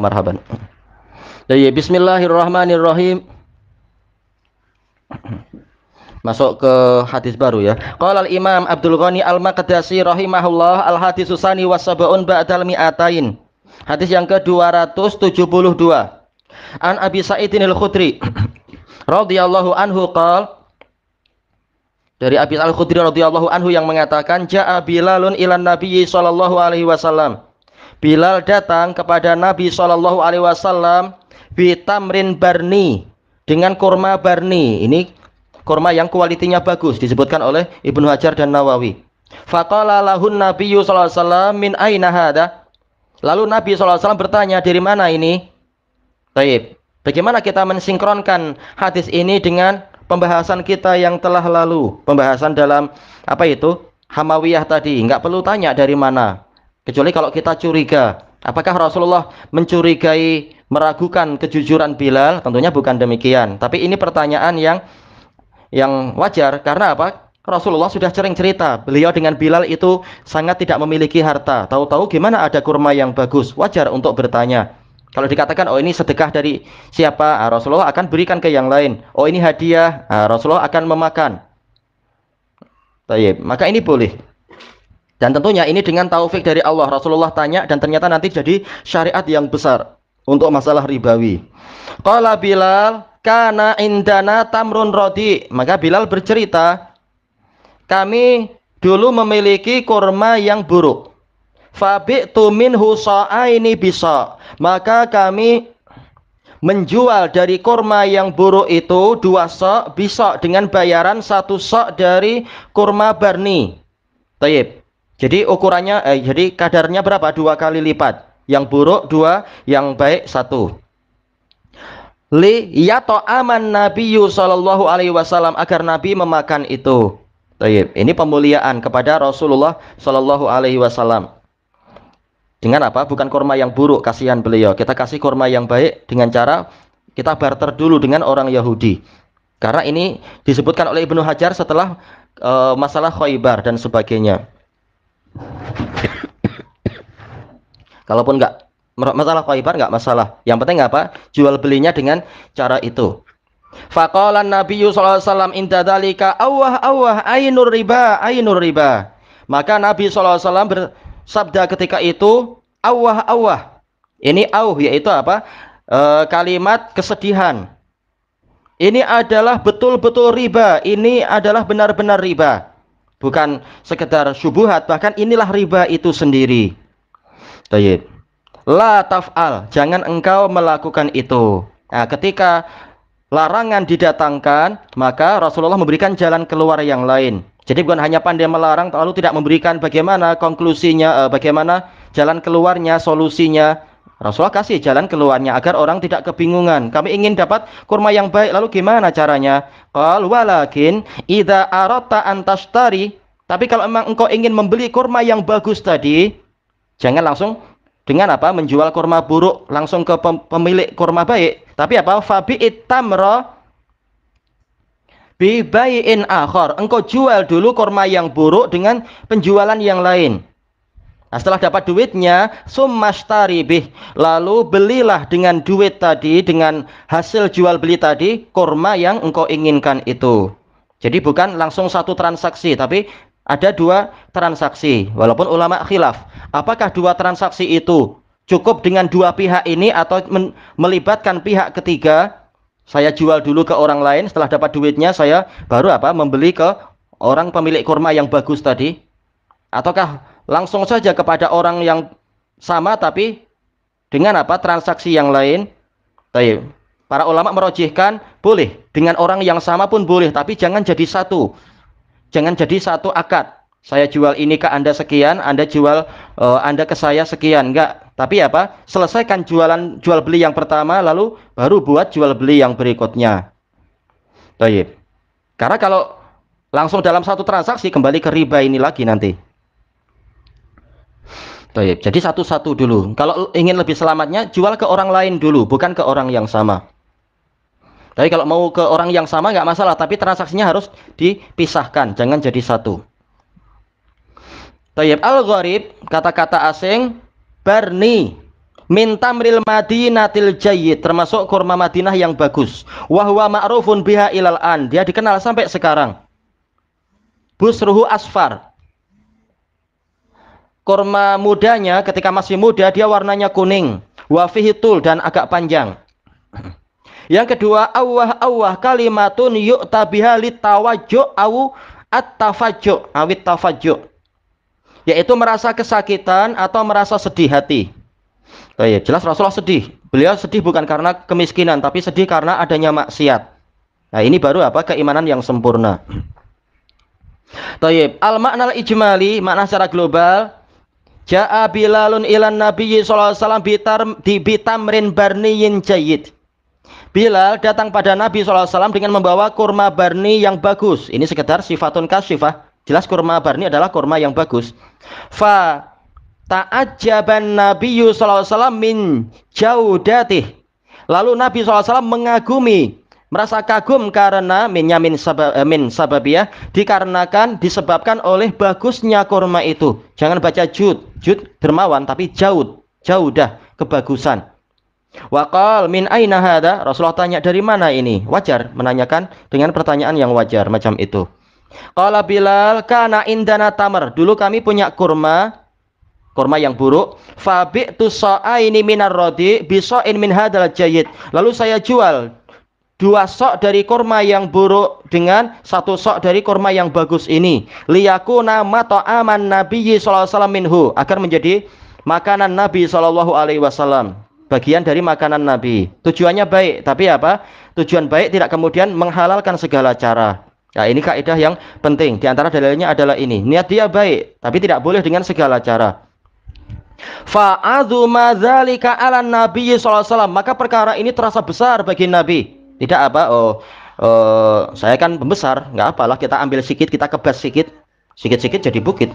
marhaban. Jadi bismillahirrahmanirrahim. Masuk ke hadis baru ya. Qala imam Abdul Ghani Al-Maqdisi rahimahullah al-hadis usani wasaba'un ba'dal mi'atain. Hadis yang ke-272. An Abi Sa'idin al-Khudri radhiyallahu anhu qala dari Abi Al-Khudri radhiyallahu anhu yang mengatakan ja'a Bilalun ilan Nabi sallallahu alaihi wasallam Bilal datang kepada Nabi Shallallahu Alaihi Wasallam vitamin Barni dengan kurma Barni. Ini kurma yang kualitinya bagus disebutkan oleh Ibnu Hajar dan Nawawi. Faqala lahun Nabiyyu Shallallahu alaihi wasallam min aina hada? Lalu Nabi Shallallahu alaihi wasallam bertanya, dari mana ini? Taib Bagaimana kita mensinkronkan hadis ini dengan pembahasan kita yang telah lalu? Pembahasan dalam apa itu? Hamawiyah tadi. nggak perlu tanya dari mana. Kecuali kalau kita curiga, apakah Rasulullah mencurigai, meragukan kejujuran Bilal? Tentunya bukan demikian. Tapi ini pertanyaan yang yang wajar karena apa? Rasulullah sudah sering cerita, beliau dengan Bilal itu sangat tidak memiliki harta. Tahu-tahu gimana ada kurma yang bagus? Wajar untuk bertanya. Kalau dikatakan, oh ini sedekah dari siapa? nah, Rasulullah akan berikan ke yang lain. Oh ini hadiah, nah, Rasulullah akan memakan. Maka ini boleh. Dan tentunya ini dengan taufik dari Allah. Rasulullah tanya dan ternyata nanti jadi syariat yang besar untuk masalah ribawi. Qala Bilal kana indana tamrun rodi. Maka Bilal bercerita, kami dulu memiliki kurma yang buruk. Fabi tumin ini bisa. Maka kami menjual dari kurma yang buruk itu dua sok bisa dengan bayaran satu sok dari kurma barni. Taib. Jadi ukurannya, eh, jadi kadarnya berapa? Dua kali lipat. Yang buruk dua, yang baik satu. Li yato aman Nabiu Shallallahu Alaihi Wasallam agar Nabi memakan itu. Ini pemuliaan kepada Rasulullah Shallallahu Alaihi Wasallam. Dengan apa? Bukan korma yang buruk, kasihan beliau. Kita kasih korma yang baik dengan cara kita barter dulu dengan orang Yahudi. Karena ini disebutkan oleh Ibnu Hajar setelah uh, masalah Khaybar dan sebagainya. Kalaupun nggak masalah kaibar nggak masalah. Yang penting apa? Jual belinya dengan cara itu. Fakolan Nabi Sallallahu Alaihi Wasallam dalika awah awah ainur riba ainur riba. Maka Nabi Sallallahu Alaihi Wasallam bersabda ketika itu awah awah. Ini au, yaitu apa? E, kalimat kesedihan. Ini adalah betul-betul riba. Ini adalah benar-benar riba bukan sekedar subuhat, bahkan inilah riba itu sendiri Tayyib la taf'al jangan engkau melakukan itu nah ketika larangan didatangkan maka Rasulullah memberikan jalan keluar yang lain jadi bukan hanya pandai melarang lalu tidak memberikan bagaimana konklusinya eh, bagaimana jalan keluarnya solusinya Rasulullah kasih jalan keluarnya agar orang tidak kebingungan. Kami ingin dapat kurma yang baik. Lalu gimana caranya? Qal walakin idza arota antas tashtari. Tapi kalau emang engkau ingin membeli kurma yang bagus tadi, jangan langsung dengan apa? menjual kurma buruk langsung ke pemilik kurma baik. Tapi apa? Fabi itamro bi bayin akhor. Engkau jual dulu kurma yang buruk dengan penjualan yang lain. Nah, setelah dapat duitnya, sumashtari Lalu belilah dengan duit tadi, dengan hasil jual beli tadi, kurma yang engkau inginkan itu. Jadi bukan langsung satu transaksi, tapi ada dua transaksi. Walaupun ulama khilaf, apakah dua transaksi itu cukup dengan dua pihak ini atau melibatkan pihak ketiga? Saya jual dulu ke orang lain, setelah dapat duitnya saya baru apa? Membeli ke orang pemilik kurma yang bagus tadi. Ataukah langsung saja kepada orang yang sama tapi dengan apa transaksi yang lain. Para ulama merojihkan boleh dengan orang yang sama pun boleh tapi jangan jadi satu. Jangan jadi satu akad. Saya jual ini ke Anda sekian, Anda jual uh, Anda ke saya sekian, enggak. Tapi apa? Selesaikan jualan jual beli yang pertama lalu baru buat jual beli yang berikutnya. Taib. Karena kalau langsung dalam satu transaksi kembali ke riba ini lagi nanti. Baik, Jadi satu-satu dulu. Kalau ingin lebih selamatnya, jual ke orang lain dulu, bukan ke orang yang sama. Tapi kalau mau ke orang yang sama nggak masalah, tapi transaksinya harus dipisahkan, jangan jadi satu. Tayyib al-gharib, kata-kata asing, barni, minta mril madinatil jayid, termasuk kurma Madinah yang bagus. Wahwa ma'rufun biha ilal an, dia dikenal sampai sekarang. Busruhu asfar, kurma mudanya ketika masih muda dia warnanya kuning wafihitul dan agak panjang yang kedua awah awah kalimatun yuk tabiha tawajo awu at awit tafajo yaitu merasa kesakitan atau merasa sedih hati oh, ya, jelas Rasulullah sedih beliau sedih bukan karena kemiskinan tapi sedih karena adanya maksiat nah ini baru apa keimanan yang sempurna Tayyib, al makna ijmali makna secara global Ja'a Bilalun ilan Nabi sallallahu alaihi wasallam bitar di bitamrin barniyin jayyid. Bilal datang pada Nabi wasallam dengan membawa kurma barni yang bagus. Ini sekedar sifatun kasifah. Jelas kurma barni adalah kurma yang bagus. Fa ta'ajjaban Nabi wasallam min jaudatih. Lalu Nabi wasallam mengagumi merasa kagum karena minnya min, sabab, eh, min sababiyah dikarenakan disebabkan oleh bagusnya kurma itu jangan baca jud jud dermawan tapi jauh jauh dah kebagusan Wakal min aina hada Rasulullah tanya dari mana ini wajar menanyakan dengan pertanyaan yang wajar macam itu kalau Bilal kana indana tamar dulu kami punya kurma kurma yang buruk fabi ini minar rodi in minha adalah jayid lalu saya jual dua sok dari kurma yang buruk dengan satu sok dari kurma yang bagus ini liyaku nama nabiyyi aman alaihi wasallam minhu agar menjadi makanan nabi sallallahu alaihi wasallam bagian dari makanan nabi tujuannya baik tapi apa tujuan baik tidak kemudian menghalalkan segala cara Nah, ini kaidah yang penting. Di antara dalilnya adalah ini. Niat dia baik, tapi tidak boleh dengan segala cara. Fa'adhu 'alan Nabi sallallahu alaihi wasallam. Maka perkara ini terasa besar bagi Nabi tidak apa oh, oh saya kan pembesar, nggak apalah kita ambil sedikit, kita kebas sedikit, sedikit-sedikit jadi bukit.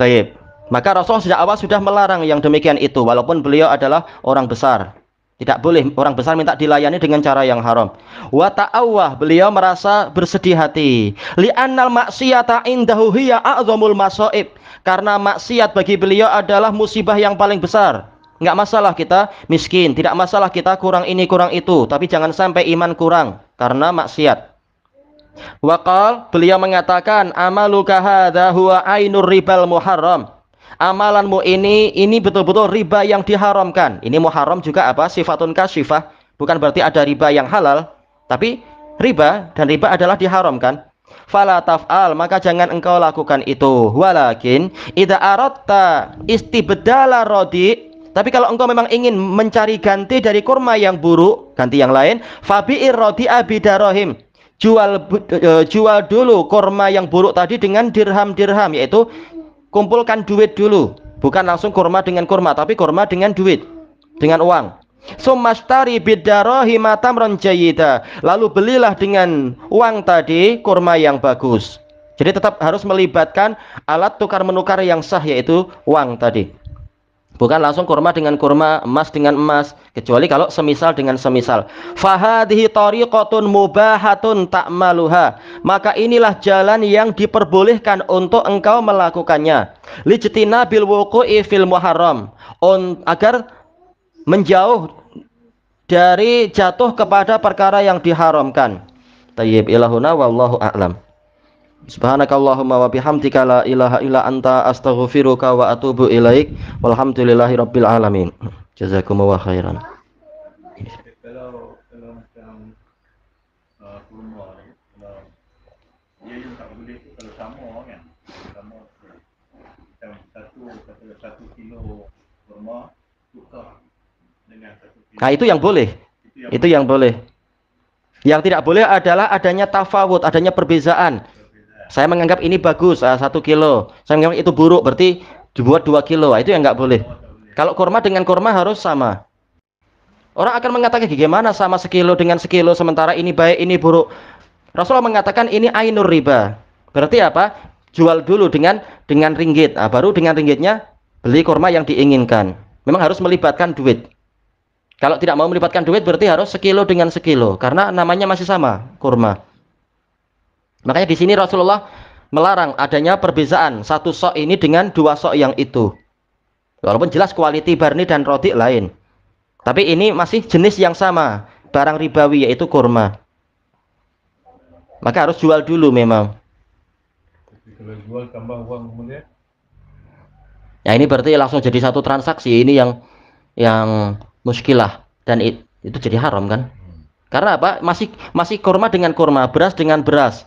Baik. Maka Rasul sejak awal sudah melarang yang demikian itu walaupun beliau adalah orang besar. Tidak boleh orang besar minta dilayani dengan cara yang haram. Wa ta'awah beliau merasa bersedih hati. Li'annal maksiyata indahu hiya a'zamul masoib Karena maksiat bagi beliau adalah musibah yang paling besar. Enggak masalah kita miskin, tidak masalah kita kurang ini kurang itu, tapi jangan sampai iman kurang karena maksiat. Wakal beliau mengatakan amaluka hadza huwa ainur ribal muharram. Amalanmu ini ini betul-betul riba yang diharamkan. Ini muharram juga apa? Sifatun kasyifah. Bukan berarti ada riba yang halal, tapi riba dan riba adalah diharamkan. Fala taf'al, maka jangan engkau lakukan itu. Walakin idza aratta istibdala rodi tapi kalau engkau memang ingin mencari ganti dari kurma yang buruk, ganti yang lain, fabi rodi abidarohim. Jual e, jual dulu kurma yang buruk tadi dengan dirham-dirham yaitu kumpulkan duit dulu, bukan langsung kurma dengan kurma, tapi kurma dengan duit, dengan uang. Sumastari bidarohi matamron Lalu belilah dengan uang tadi kurma yang bagus. Jadi tetap harus melibatkan alat tukar menukar yang sah yaitu uang tadi. Bukan langsung kurma dengan kurma, emas dengan emas, kecuali kalau semisal dengan semisal. Fahadhihi tariqatun mubahatun ta'maluha. Maka inilah jalan yang diperbolehkan untuk engkau melakukannya. Lijtina bil wuqu'i fil muharram. agar menjauh dari jatuh kepada perkara yang diharamkan. Tayyib ilahuna wallahu a'lam. Subhanakallahumma wa bihamdika la ilaha illa anta astaghfiruka wa atubu ilaik. Walhamdulillahi rabbil alamin. Jazakumullah khairan. Nah, itu yang boleh. Itu yang, itu yang boleh. Yang tidak boleh adalah adanya tafawud, adanya perbezaan saya menganggap ini bagus eh, satu kilo saya menganggap itu buruk berarti dibuat dua kilo nah, itu yang nggak boleh kalau kurma dengan kurma harus sama orang akan mengatakan gimana sama sekilo dengan sekilo sementara ini baik ini buruk Rasulullah mengatakan ini ainur riba berarti apa jual dulu dengan dengan ringgit nah, baru dengan ringgitnya beli kurma yang diinginkan memang harus melibatkan duit kalau tidak mau melibatkan duit berarti harus sekilo dengan sekilo karena namanya masih sama kurma Makanya di sini Rasulullah melarang adanya perbezaan satu sok ini dengan dua sok yang itu. Walaupun jelas kualiti barni dan roti lain. Tapi ini masih jenis yang sama, barang ribawi yaitu kurma. Maka harus jual dulu memang. Ya ini berarti langsung jadi satu transaksi ini yang yang muskilah dan itu jadi haram kan? Hmm. Karena apa? Masih masih kurma dengan kurma, beras dengan beras.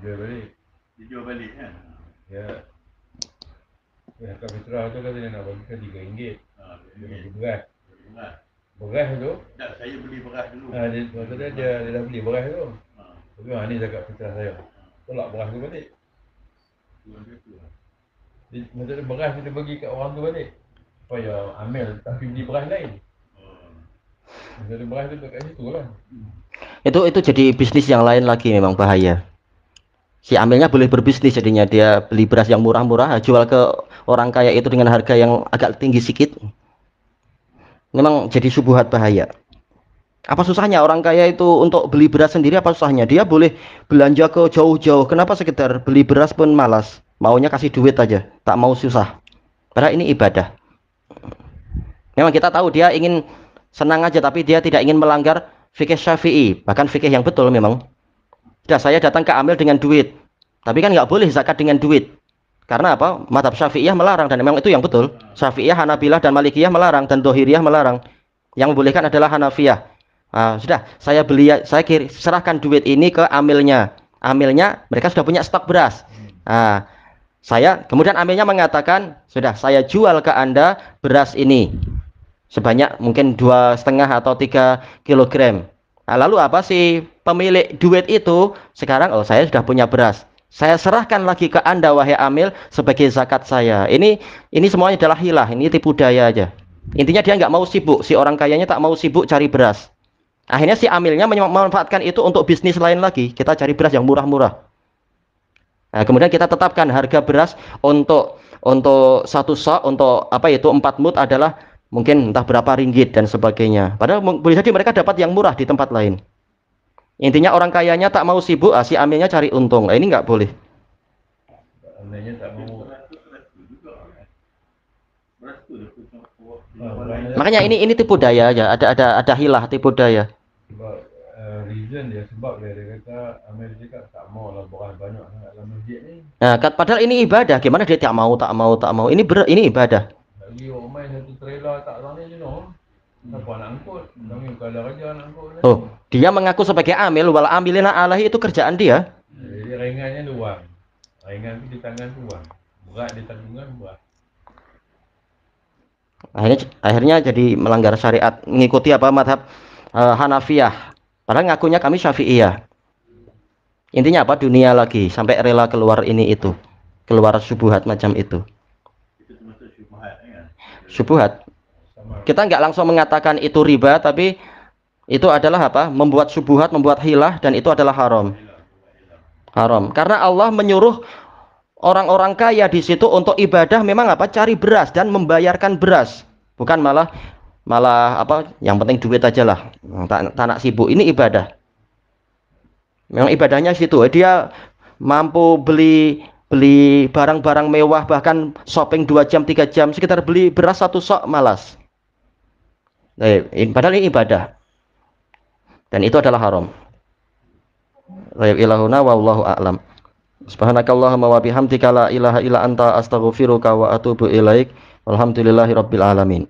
Dia balik. Dia jual balik kan? Ya. Ya, Kak Fitrah tu kata dia nak bagikan RM3. Ha, RM3. Beras. Beras tu. Tak, saya beli beras dulu. Ha, dia, dia, dia, dia, dia dah beli beras tu. Ha. Tapi ha, ni cakap Fitrah saya. Tolak beras tu balik. Dia macam tu beras dia bagi kat orang tu balik. Supaya Amel tapi beli beras lain. Jadi oh. beras tu dekat situ lah. Itu itu jadi bisnis yang lain lagi memang bahaya. Hmm. si amilnya boleh berbisnis jadinya dia beli beras yang murah-murah jual ke orang kaya itu dengan harga yang agak tinggi sedikit memang jadi subuhat bahaya apa susahnya orang kaya itu untuk beli beras sendiri apa susahnya dia boleh belanja ke jauh-jauh kenapa sekedar beli beras pun malas maunya kasih duit aja tak mau susah padahal ini ibadah memang kita tahu dia ingin senang aja tapi dia tidak ingin melanggar fikih syafi'i bahkan fikih yang betul memang dah saya datang ke amil dengan duit tapi kan nggak boleh zakat dengan duit karena apa madhab syafi'iyah melarang dan memang itu yang betul syafi'iyah hanabilah dan malikiyah melarang dan dohiriyah melarang yang membolehkan adalah hanafiyah nah, sudah saya beli saya kir serahkan duit ini ke amilnya amilnya mereka sudah punya stok beras nah, saya kemudian amilnya mengatakan sudah saya jual ke anda beras ini sebanyak mungkin dua setengah atau tiga kilogram Nah, lalu apa sih pemilik duit itu? Sekarang oh saya sudah punya beras. Saya serahkan lagi ke Anda wahai amil sebagai zakat saya. Ini ini semuanya adalah hilah, ini tipu daya aja. Intinya dia nggak mau sibuk, si orang kayanya tak mau sibuk cari beras. Akhirnya si amilnya memanfaatkan itu untuk bisnis lain lagi. Kita cari beras yang murah-murah. Nah, kemudian kita tetapkan harga beras untuk untuk satu sok untuk apa itu empat mut adalah mungkin entah berapa ringgit dan sebagainya. Padahal boleh jadi mereka dapat yang murah di tempat lain. Intinya orang kayanya tak mau sibuk, ah, si amilnya cari untung. Nah, ini nggak boleh. Makanya ini ini tipu daya aja, ada ada ada hilah tipu daya. Eh, nah, padahal ini ibadah, gimana dia tak mau tak mau tak mau. Ini ber, ini ibadah pergi main satu trailer tak sana je noh. Siapa nak angkut? Kami hmm. bukan ada kerja nak angkut. Oh, dia mengaku sebagai amil wal amilina alahi itu kerjaan dia. Jadi ringannya uang, Ringan di tangan uang, Berat di tanggungan berat. Akhirnya, akhirnya jadi melanggar syariat mengikuti apa madhab uh, Hanafiyah padahal ngakunya kami syafi'iyah intinya apa dunia lagi sampai rela keluar ini itu keluar subuhat macam itu Subuhat. Kita nggak langsung mengatakan itu riba, tapi itu adalah apa? Membuat subuhat, membuat hilah, dan itu adalah haram. Haram. Karena Allah menyuruh orang-orang kaya di situ untuk ibadah memang apa? Cari beras dan membayarkan beras, bukan malah malah apa? Yang penting duit aja lah. Tanak nak sibuk. Ini ibadah. Memang ibadahnya situ. Dia mampu beli beli barang-barang mewah bahkan shopping 2 jam 3 jam sekitar beli beras satu sok malas eh, padahal ini ibadah dan itu adalah haram Tayyib ilahuna wallahu a'lam subhanakallahumma wa bihamdika la ilaha illa anta astaghfiruka wa atubu ilaik walhamdulillahi rabbil alamin